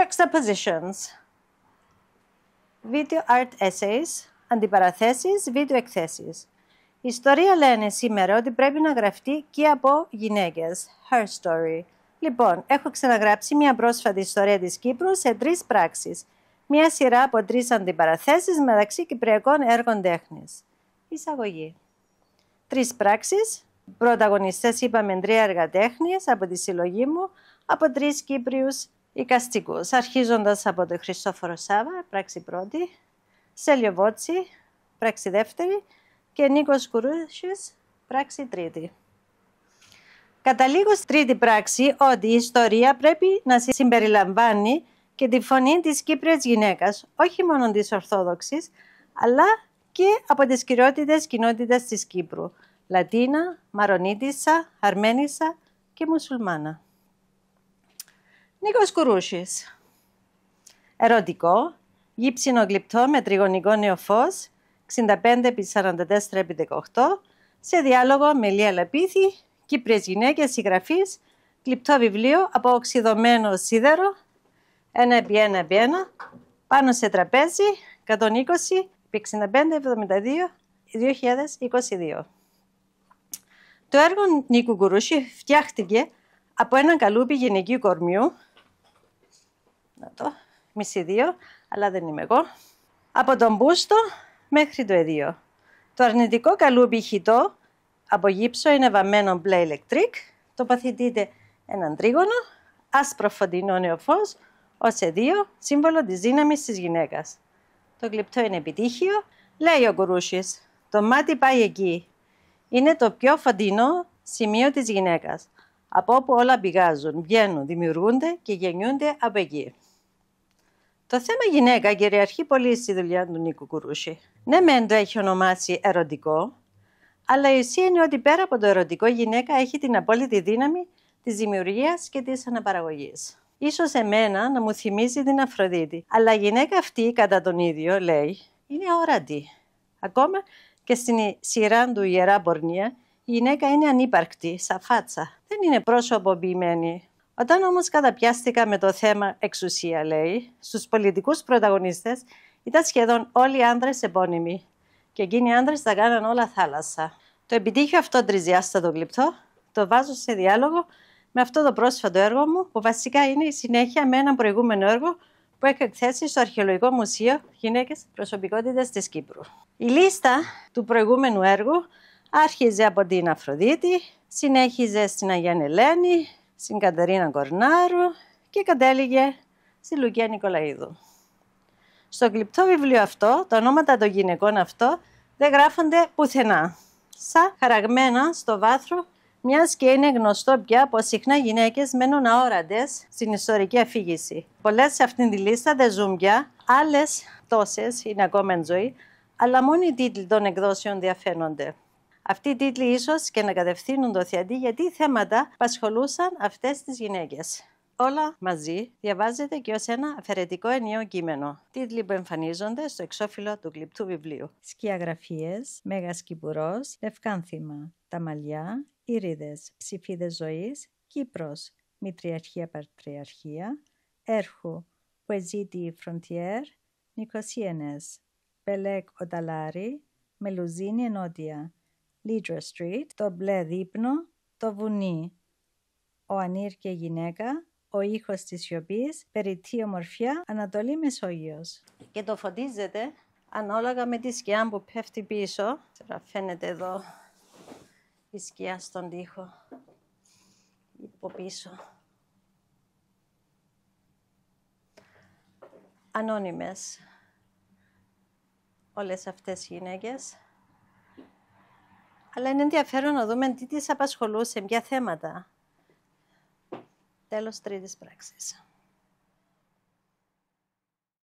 juxtapositions, video art essays, αντιπαραθέσεις, βίντεο εκθέσεις. Η ιστορία λένε σήμερα ότι πρέπει να γραφτεί και από γυναίκες. Her story. Λοιπόν, έχω ξαναγράψει μια πρόσφατη ιστορία της Κύπρου σε τρεις πράξεις. Μια σειρά από τρεις αντιπαραθέσεις μεταξύ κυπριακών έργων τέχνης. Εισαγωγή. Τρεις πράξεις. Πρωταγωνιστές είπαμε τρία έργα τέχνης από τη συλλογή μου από τρεις Κύπριους οικαστικούς, αρχίζοντας από τον Χριστόφορο Σάβα, πράξη πρώτη, Σέλιο Βότση, πράξη δεύτερη και Νίκος Κουρούσης, πράξη τρίτη. Καταλήγω στην τρίτη πράξη ότι η ιστορία πρέπει να συμπεριλαμβάνει και τη φωνή της Κύπριας γυναίκας, όχι μόνο της Ορθόδοξης, αλλά και από τις κυριότητες κοινότητας της Κύπρου, Λατίνα, Μαρονίτισσα, Αρμένισσα και Μουσουλμάνα. Νίκος Κουρούσης. Ερωτικό, γύψινο γλυπτό με τριγωνικό νεοφως 65x44x18, σε διάλογο με Λία Λαπίθη, Λαπίθη. Κύπριε συγγραφής, κλειπτο βιβλίο από οξυδωμένο σίδερο, από οξυδωμένο σίδερο 1x1x1, πάνω σε τραπέζι, x 120-65-72-2022. Το έργο Νίκου Κουρούση φτιάχτηκε από έναν καλούπι γυναικείου κορμιού να το, μισή δύο, αλλά δεν είμαι εγώ. Από τον μπούστο μέχρι το εδίο. Το αρνητικό καλούπι χιτό από γύψο είναι βαμμένο μπλε ηλεκτρικ. Τοποθετείτε έναν τρίγωνο, άσπρο φωτεινό νεοφό, ως εδίο, σύμβολο της δύναμης της γυναίκας. Το γλυπτό είναι επιτύχιο, λέει ο Κουρούση. Το μάτι πάει εκεί. Είναι το πιο φωτεινό σημείο της γυναίκας. από όπου όλα πηγάζουν, βγαίνουν, δημιουργούνται και γεννιούνται από εκεί. Το θέμα γυναίκα κυριαρχεί πολύ στη δουλειά του Νίκου Κουρούση. Ναι, μεν το έχει ονομάσει ερωτικό, αλλά η ουσία είναι ότι πέρα από το ερωτικό, η γυναίκα έχει την απόλυτη δύναμη της δημιουργίας και της αναπαραγωγής. Ίσως εμένα να μου θυμίζει την Αφροδίτη. Αλλά η γυναίκα αυτή, κατά τον ίδιο, λέει, είναι αόρατη. Ακόμα και στην σειρά του Ιερά Πορνεία, η γυναίκα είναι ανύπαρκτη, σαφάτσα. Δεν είναι πρόσωποποιημένη. Όταν όμως καταπιάστηκα με το θέμα εξουσία, λέει, στους πολιτικούς πρωταγωνίστες ήταν σχεδόν όλοι άνδρες επώνυμοι και εκείνοι οι άνδρες τα κάναν όλα θάλασσα. Το επιτύχιο αυτό τριζιάστατο γλυπτό το βάζω σε διάλογο με αυτό το πρόσφατο έργο μου που βασικά είναι η συνέχεια με ένα προηγούμενο έργο που έχω εκθέσει στο Αρχαιολογικό Μουσείο Γυναίκες Προσωπικότητες της Κύπρου. Η λίστα του προηγούμενου έργου άρχιζε από την Αφροδίτη, συνέχιζε στην Αγία Ελένη, στην Κατερίνα Κορνάρου και κατέληγε στη Λουκία Νικολαίδου. Στο κλειπτό βιβλίο αυτό, τα ονόματα των γυναικών αυτό δεν γράφονται πουθενά. Σαν χαραγμένα στο βάθρο, μιας και είναι γνωστό πια πως συχνά γυναίκες μένουν αόρατες στην ιστορική αφήγηση. Πολλές σε αυτήν τη λίστα δεν ζουν πια, άλλες τόσες είναι ακόμα εν ζωή, αλλά μόνο οι τίτλοι των εκδόσεων διαφαίνονται. Αυτοί οι τίτλοι ίσως και να κατευθύνουν το θεατή γιατί θέματα απασχολούσαν αυτές τις γυναίκες. Όλα μαζί διαβάζεται και ως ένα αφαιρετικό ενιαίο κείμενο. Τίτλοι που εμφανίζονται στο εξώφυλλο του κλειπτού βιβλίου. Σκιαγραφίες, Μέγας Κυπουρό, Λευκάνθημα, Τα Μαλλιά, ήριδε ψηφίδες Ζωής, Κύπρος, Μητριαρχία Πατριαρχία, Έρχου, Πουεζίτη Φροντιέρ, Νικοσίενες, Πελέκ Οταλάρη, Μελουζίνη Ενότια, Λίτρο Street, το μπλε δείπνο, το βουνί. Ο Ανήρ και η γυναίκα, ο ήχος της σιωπής, περιττή ομορφιά, Ανατολή Μεσόγειος. Και το φωτίζεται ανάλογα με τη σκιά που πέφτει πίσω. Τώρα φαίνεται εδώ η σκιά στον τοίχο, Υπό πίσω. Ανώνυμες όλες αυτές οι γυναίκες. Αλλά είναι ενδιαφέρον να δούμε τι τις απασχολούσε, ποια θέματα. Τέλος τρίτης πράξης.